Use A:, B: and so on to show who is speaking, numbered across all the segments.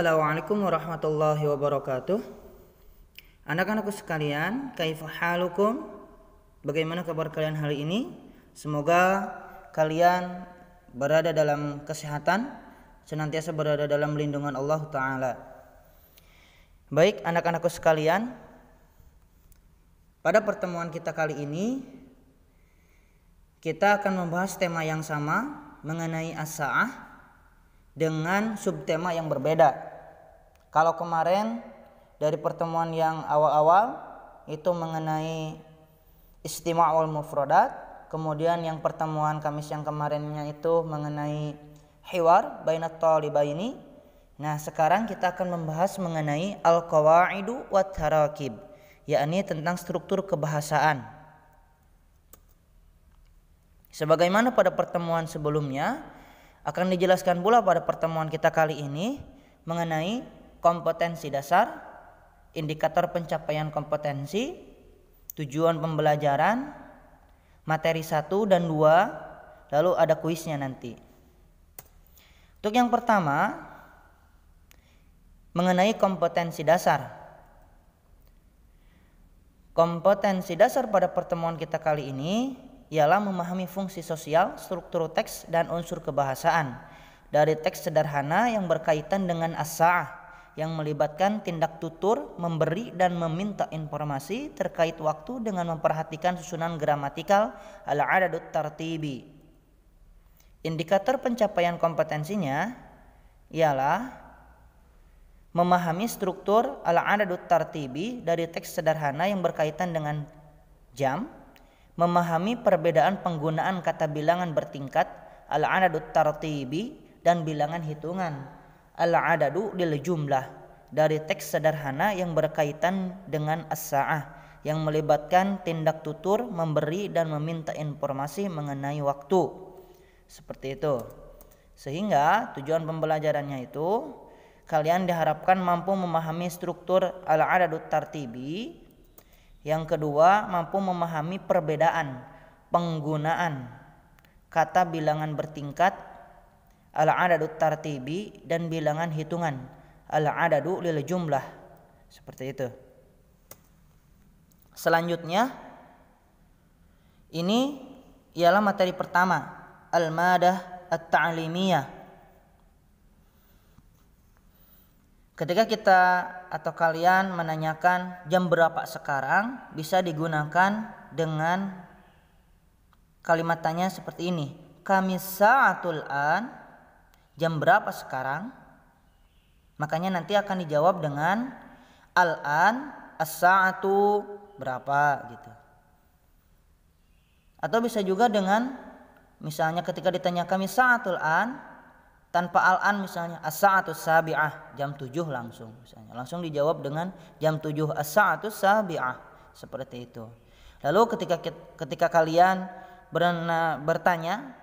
A: Assalamualaikum warahmatullahi wabarakatuh. Anak-anakku sekalian, kaifa halukum? Bagaimana kabar kalian hari ini? Semoga kalian berada dalam kesehatan, senantiasa berada dalam lindungan Allah taala. Baik, anak-anakku sekalian, pada pertemuan kita kali ini kita akan membahas tema yang sama mengenai as-sa'ah dengan subtema yang berbeda kalau kemarin dari pertemuan yang awal-awal itu mengenai istimewa mufrodat kemudian yang pertemuan Kamis yang kemarinnya itu mengenai hiwar bainat ini, Nah, sekarang kita akan membahas mengenai al-qawaidu wa tarakib, yakni tentang struktur kebahasaan. Sebagaimana pada pertemuan sebelumnya, akan dijelaskan pula pada pertemuan kita kali ini mengenai kompetensi dasar, indikator pencapaian kompetensi, tujuan pembelajaran, materi 1 dan 2, lalu ada kuisnya nanti. Untuk yang pertama, mengenai kompetensi dasar. Kompetensi dasar pada pertemuan kita kali ini ialah memahami fungsi sosial, struktur teks, dan unsur kebahasaan dari teks sederhana yang berkaitan dengan as yang melibatkan tindak tutur, memberi dan meminta informasi terkait waktu dengan memperhatikan susunan gramatikal ala adadut tartibi. Indikator pencapaian kompetensinya ialah memahami struktur ala adadut tartibi dari teks sederhana yang berkaitan dengan jam, memahami perbedaan penggunaan kata bilangan bertingkat ala adadut tartibi dan bilangan hitungan al-adadu lil jumlah dari teks sederhana yang berkaitan dengan as-sa'ah yang melibatkan tindak tutur memberi dan meminta informasi mengenai waktu. Seperti itu. Sehingga tujuan pembelajarannya itu kalian diharapkan mampu memahami struktur al adadu tartibi. Yang kedua, mampu memahami perbedaan penggunaan kata bilangan bertingkat al-adadu tartibi dan bilangan hitungan al-adadu lil jumlah seperti itu selanjutnya ini ialah materi pertama al-madah at-ta'limiyah ketika kita atau kalian menanyakan jam berapa sekarang bisa digunakan dengan kalimat tanya seperti ini kami saatul an jam berapa sekarang? Makanya nanti akan dijawab dengan al-an as-sa'atu berapa gitu. Atau bisa juga dengan misalnya ketika ditanya kami sa'atul an tanpa al-an misalnya as-sa'atu sabi'ah jam 7 langsung misalnya. Langsung dijawab dengan jam 7 as-sa'atu sabi'ah seperti itu. Lalu ketika ketika kalian berna, bertanya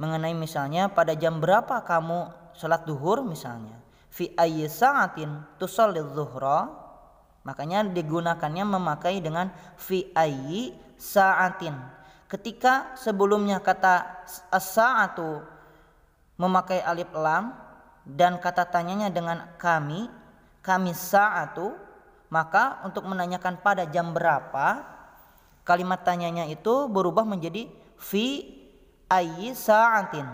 A: mengenai misalnya pada jam berapa kamu sholat duhur misalnya fi ayyi sa'atin tusalli dhuhra makanya digunakannya memakai dengan fi ayyi sa'atin ketika sebelumnya kata as-sa'atu memakai alif lam dan kata tanyanya dengan kami kami sa'atu maka untuk menanyakan pada jam berapa kalimat tanyanya itu berubah menjadi fi ayyi sa'atin.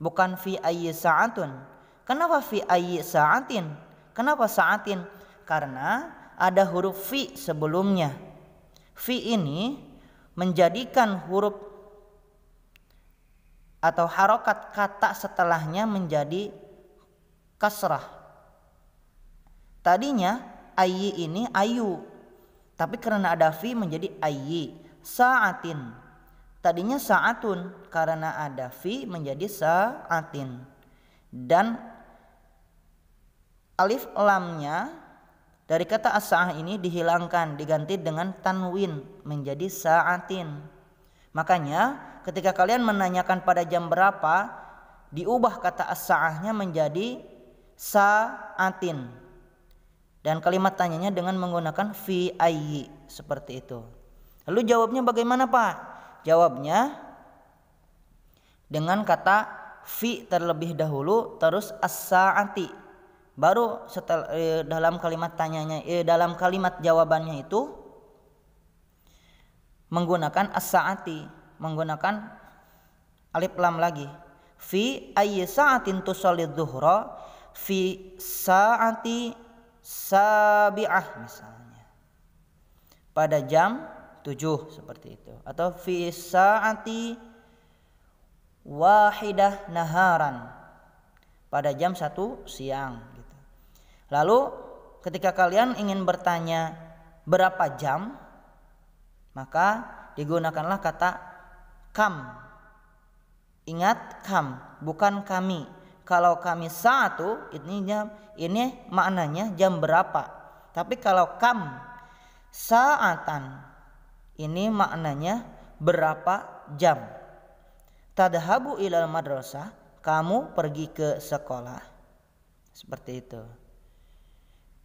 A: Bukan fi ayyi sa'atun. Kenapa fi ayyi sa'atin? Kenapa sa'atin? Karena ada huruf fi sebelumnya. Fi ini menjadikan huruf atau harokat kata setelahnya menjadi kasrah. Tadinya ayyi ini ayu, tapi karena ada fi menjadi ayyi saatin Tadinya saatun karena ada fi menjadi saatin. Dan alif lamnya dari kata as ini dihilangkan diganti dengan tanwin menjadi saatin. Makanya ketika kalian menanyakan pada jam berapa diubah kata as menjadi saatin. Dan kalimat tanyanya dengan menggunakan fi ayyi seperti itu. Lalu jawabnya bagaimana Pak? Jawabnya dengan kata fi terlebih dahulu terus as-saati. Baru setelah eh, dalam kalimat tanyanya eh, dalam kalimat jawabannya itu menggunakan as-saati, menggunakan alif lam lagi. Fi ayyi sa'atin tusalli dhuhra fi sa'ati sabi'ah misalnya. Pada jam tujuh seperti itu atau fi saati wahidah naharan pada jam satu siang gitu. Lalu ketika kalian ingin bertanya berapa jam maka digunakanlah kata kam. Ingat kam bukan kami. Kalau kami satu ini jam ini maknanya jam berapa. Tapi kalau kam saatan ini maknanya berapa jam. Tadhabu ilal madrasah, kamu pergi ke sekolah. Seperti itu.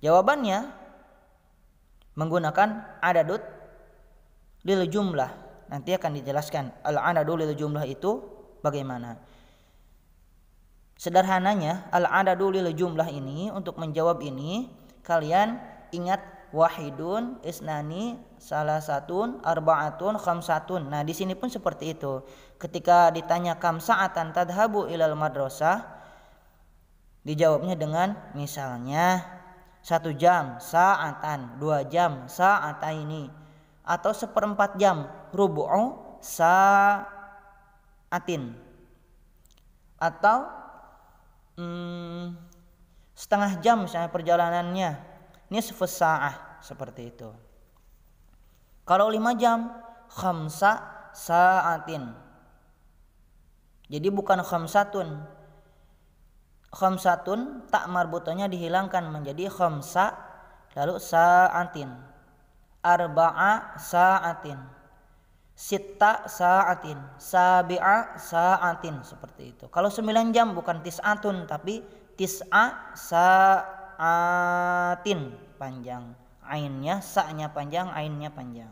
A: Jawabannya menggunakan adadut lil jumlah. Nanti akan dijelaskan al dulu lil jumlah itu bagaimana. Sederhananya al dulu lil jumlah ini untuk menjawab ini kalian ingat wahidun, isnani, salah satun, arbaatun, khamsatun. Nah, di sini pun seperti itu. Ketika ditanya kam sa'atan tadhabu ilal madrasah, dijawabnya dengan misalnya satu jam saatan, dua jam ini, atau seperempat jam rubu'u saatin, atau hmm, setengah jam misalnya perjalanannya nisfus sa'ah seperti itu. Kalau lima jam, khamsa saatin. Jadi bukan khamsatun. Khamsatun tak marbutonya dihilangkan menjadi khamsa lalu saatin. Arba'a saatin. Sita saatin, sabi'a saatin seperti itu. Kalau sembilan jam bukan tis'atun tapi tis'a saatin panjang ainnya saknya panjang ainnya panjang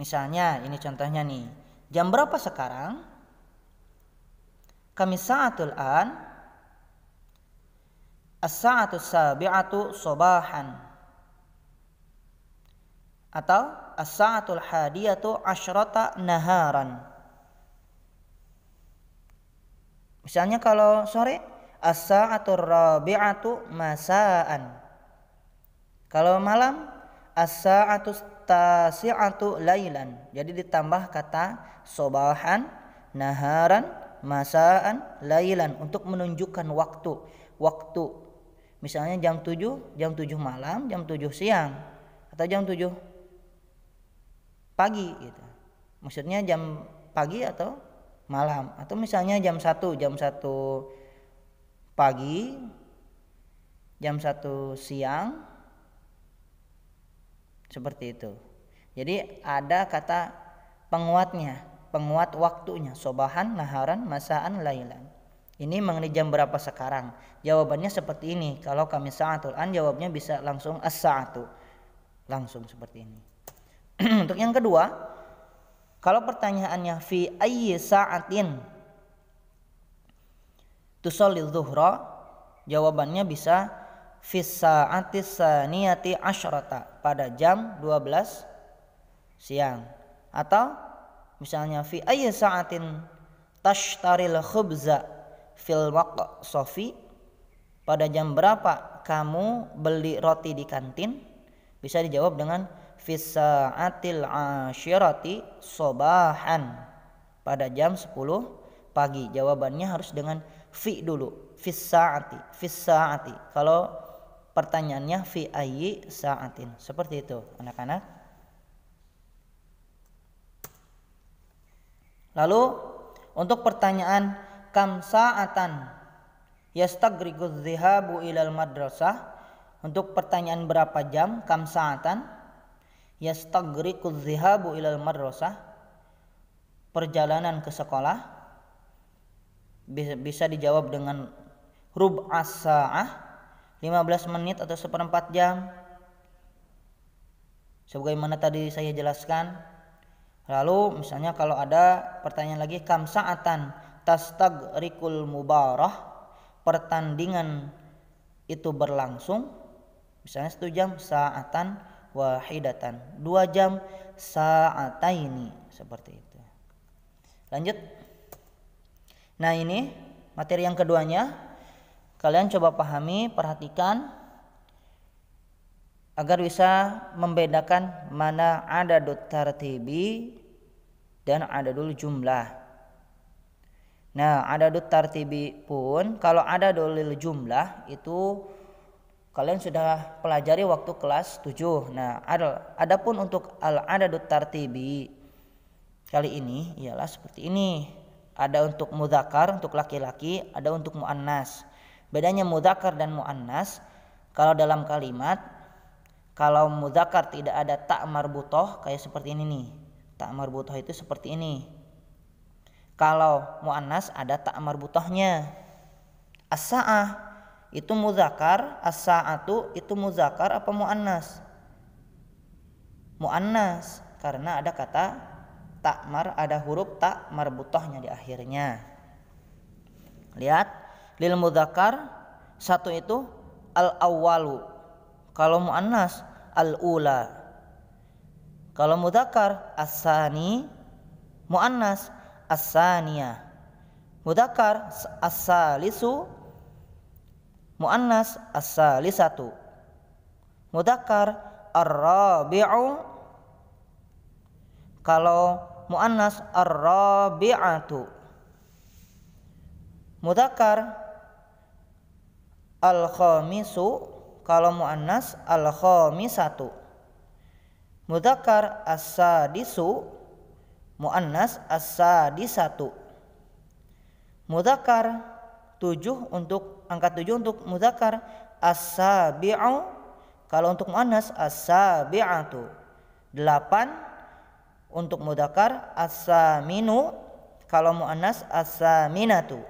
A: misalnya ini contohnya nih jam berapa sekarang kami saatul an as-sa'atu sabi'atu sobahan atau as-sa'atul hadiyatu asyrata naharan misalnya kalau sore as-sa'atul rabi'atu masaan kalau malam as-sa'atu tasi'atu lailan. Jadi ditambah kata sobahan, naharan, masaan, lailan untuk menunjukkan waktu. Waktu. Misalnya jam 7, jam 7 malam, jam 7 siang atau jam 7 pagi gitu. Maksudnya jam pagi atau malam atau misalnya jam 1, jam 1 pagi, jam 1 siang, seperti itu. Jadi ada kata penguatnya, penguat waktunya, sobahan, naharan, masaan, lailan. Ini mengenai jam berapa sekarang? Jawabannya seperti ini. Kalau kami saatul an jawabnya bisa langsung as-saatu. Langsung seperti ini. Untuk yang kedua, kalau pertanyaannya fi ayyi sa'atin tusolli dhuhra, jawabannya bisa fisa'atis niati asyrata pada jam 12 siang atau misalnya fi ayyi sa'atin tashtaril khubza fil sofi pada jam berapa kamu beli roti di kantin bisa dijawab dengan fisa'atil asyrati sobahan pada jam 10 pagi jawabannya harus dengan fi dulu fisa'ati fisa'ati kalau pertanyaannya fi ayyi saatin. Seperti itu, anak-anak. Lalu untuk pertanyaan kam saatan yastagriquz zihabu ilal madrasah untuk pertanyaan berapa jam kam saatan yastagriquz zihabu ilal madrasah perjalanan ke sekolah bisa, bisa dijawab dengan rub'as sa'ah 15 menit atau seperempat jam sebagaimana tadi saya jelaskan lalu misalnya kalau ada pertanyaan lagi kam sa'atan rikul mubarah pertandingan itu berlangsung misalnya satu jam sa'atan wahidatan dua jam ini seperti itu lanjut nah ini materi yang keduanya Kalian coba pahami, perhatikan agar bisa membedakan mana ada adadut tartibi dan ada dulu jumlah. Nah, ada adadut tartibi pun kalau ada dulu jumlah itu kalian sudah pelajari waktu kelas 7. Nah, ada adapun untuk al adadut tartibi kali ini ialah seperti ini. Ada untuk muzakar untuk laki-laki, ada untuk muannas. Bedanya mudzakkar dan muannas, kalau dalam kalimat kalau mudzakkar tidak ada tak marbutoh kayak seperti ini nih. Tak marbutoh itu seperti ini. Kalau muannas ada tak marbutohnya. asaah saah itu muzakar, as-sa'atu itu muzakar apa muannas? Muannas karena ada kata takmar, ada huruf tak marbutohnya di akhirnya. Lihat lil mudzakkar satu itu al awalu kalau muannas al ula kalau mudzakkar asani muannas asaniyah mudzakkar asalisu muannas asalisatu mudzakkar ar-rabi'u kalau muannas ar-rabi'atu mudzakkar al khamisu kalau muannas al khamisatu mudzakkar as-sadisu muannas as-sadisatu mudzakkar tujuh untuk angkat tujuh untuk mudzakkar as-sabi'u kalau untuk muannas as-sabi'atu delapan untuk mudzakkar as-saminu kalau muannas as-saminatu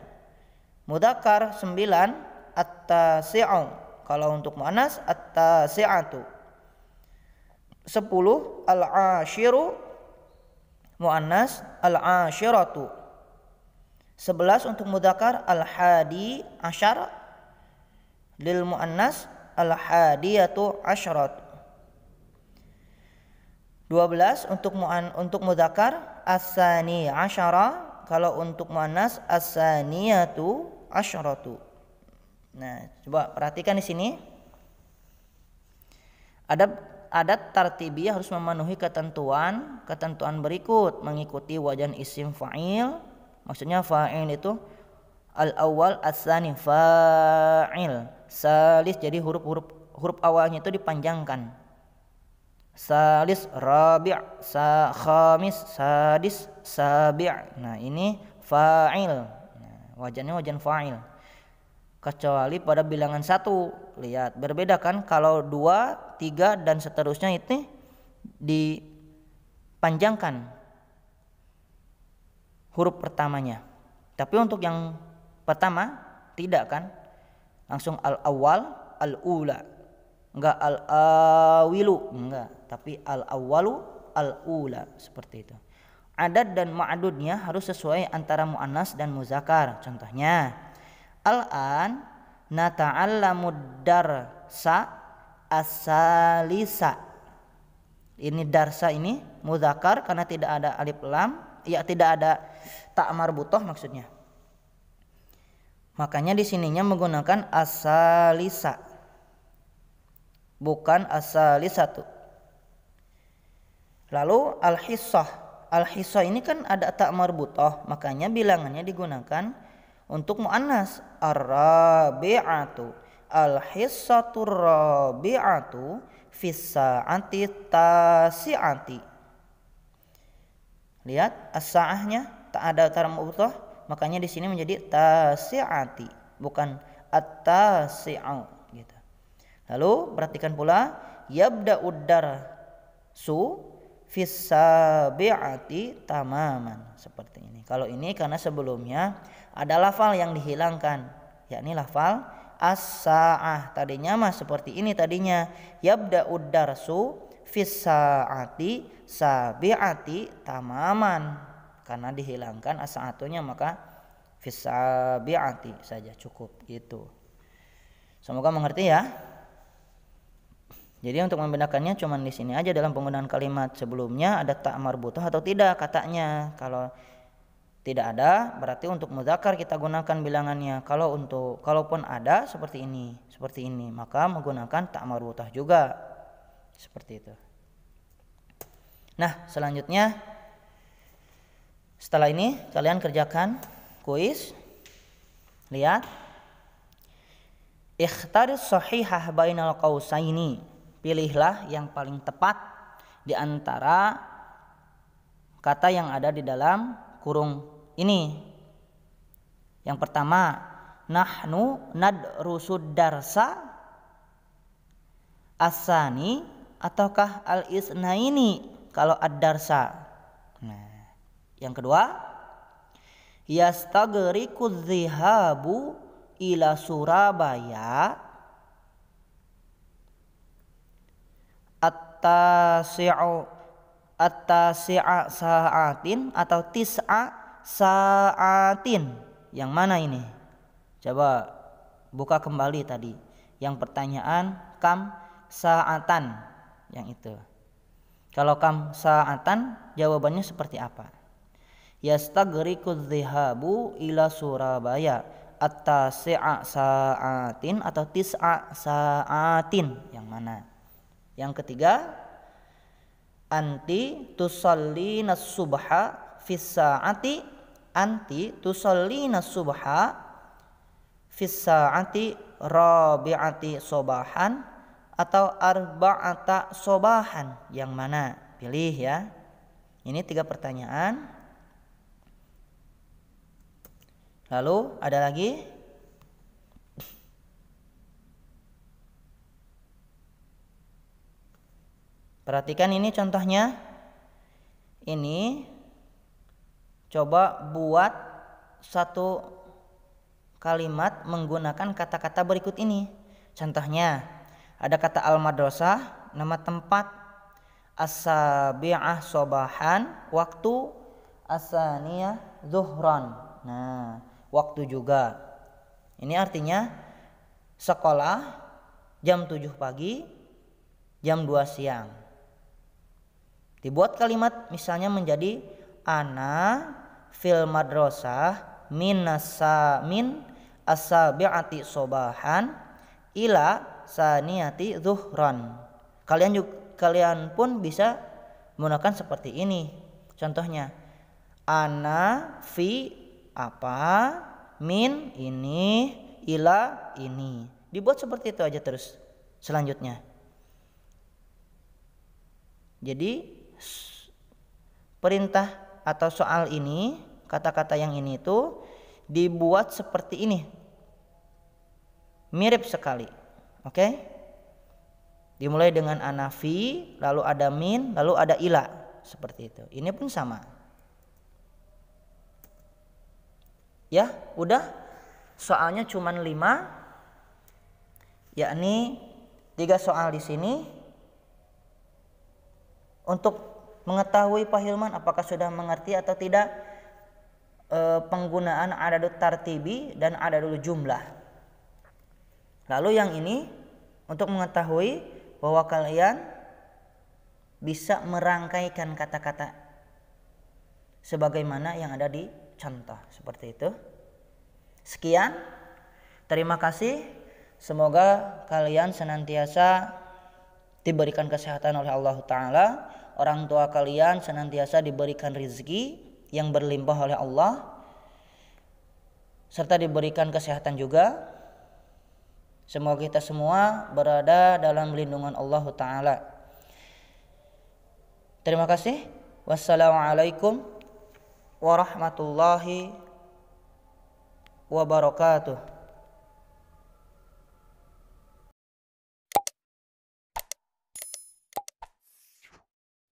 A: mudzakkar sembilan at-tasi'u. Kalau untuk muannas at-tasi'atu. 10 al-ashiru muannas al-ashiratu. sebelas untuk mudzakkar al-hadi asyar lil muannas al-hadiyatu asyarat. 12 untuk muan untuk mudzakkar asani asyara, kalau untuk muannas asaniyatu asyratu. Nah, coba perhatikan di sini. Ada adat tartibiyah harus memenuhi ketentuan ketentuan berikut mengikuti wajan isim fa'il maksudnya fa'il itu al awal asani fa'il salis jadi huruf-huruf huruf awalnya itu dipanjangkan salis rabi' sa khamis sadis sabi' nah ini fa'il nah, wajannya wajan fa'il kecuali pada bilangan satu lihat berbeda kan kalau dua tiga dan seterusnya itu dipanjangkan huruf pertamanya tapi untuk yang pertama tidak kan langsung al awal al ula enggak al awilu enggak tapi al awalu al ula seperti itu adat dan ma'adudnya harus sesuai antara mu'anas dan muzakar contohnya Al-an nata'allamu darsa asalisa. Ini darsa ini mudakar karena tidak ada alif lam, ya tidak ada tak marbutoh maksudnya. Makanya di sininya menggunakan asalisa. Bukan asalisatu. Lalu al-hissah. Al-hissah ini kan ada tak marbutoh, makanya bilangannya digunakan untuk muannas arabiatu al-hissatur rabi'atu anti sa'ati anti. Lihat asahnya tak ada tarim utuh makanya di sini menjadi anti bukan atasi gitu. Lalu perhatikan pula yabda'ud udara su fisabi'ati tamaman seperti ini. Kalau ini karena sebelumnya ada lafal yang dihilangkan, yakni lafal as-sa'ah. Tadinya mah seperti ini tadinya yabda'ud darsu fisaati sabi'ati tamaman. Karena dihilangkan as-sa'atunya maka fisabi'ati saja cukup gitu. Semoga mengerti ya. Jadi untuk membedakannya cuma di sini aja dalam penggunaan kalimat sebelumnya ada tak marbutah atau tidak katanya. Kalau tidak ada berarti untuk mudzakkar kita gunakan bilangannya. Kalau untuk kalaupun ada seperti ini, seperti ini, maka menggunakan tak marbutah juga. Seperti itu. Nah, selanjutnya setelah ini kalian kerjakan kuis. Lihat. Ikhtaris sahihah bainal qausaini Pilihlah yang paling tepat di antara kata yang ada di dalam kurung ini. Yang pertama, nahnu nadrusud darsa asani ataukah al isnaini kalau ad-darsa. Nah, yang kedua, yastagriku dhihabu ila Surabaya at-tasi'u at-tasi'a sa'atin atau tis'a sa'atin. Yang mana ini? Coba buka kembali tadi yang pertanyaan kam sa'atan yang itu. Kalau kam sa'atan jawabannya seperti apa? Yastagriku dhihabu ila Surabaya at-tasi'a sa'atin atau tis'a sa'atin yang mana? Yang ketiga, anti tusallina subha fisaati anti tusallina subha fisaati rabi'ati sobahan atau arba'ata sobahan yang mana pilih ya ini tiga pertanyaan lalu ada lagi Perhatikan ini contohnya. Ini coba buat satu kalimat menggunakan kata-kata berikut ini. Contohnya, ada kata al-madrasah, nama tempat, as-sabi'ah sobahan, waktu, asaniyah zuhron. Nah, waktu juga. Ini artinya sekolah jam 7 pagi, jam 2 siang. Dibuat kalimat misalnya menjadi ana fil madrasah minasa min asabi'ati sobahan ila saniyati zuhran. Kalian juga, kalian pun bisa menggunakan seperti ini. Contohnya ana fi apa min ini ila ini. Dibuat seperti itu aja terus selanjutnya. Jadi perintah atau soal ini, kata-kata yang ini itu dibuat seperti ini. Mirip sekali. Oke? Dimulai dengan anafi, lalu ada min, lalu ada ila, seperti itu. Ini pun sama. Ya, udah. Soalnya cuma lima, yakni tiga soal di sini, untuk mengetahui Pak Hilman apakah sudah mengerti atau tidak e, penggunaan adadul tartibi dan adadul jumlah. Lalu yang ini untuk mengetahui bahwa kalian bisa merangkaikan kata-kata sebagaimana yang ada di contoh seperti itu. Sekian, terima kasih. Semoga kalian senantiasa diberikan kesehatan oleh Allah Ta'ala orang tua kalian senantiasa diberikan rezeki yang berlimpah oleh Allah serta diberikan kesehatan juga semoga kita semua berada dalam lindungan Allah Ta'ala terima kasih wassalamualaikum warahmatullahi wabarakatuh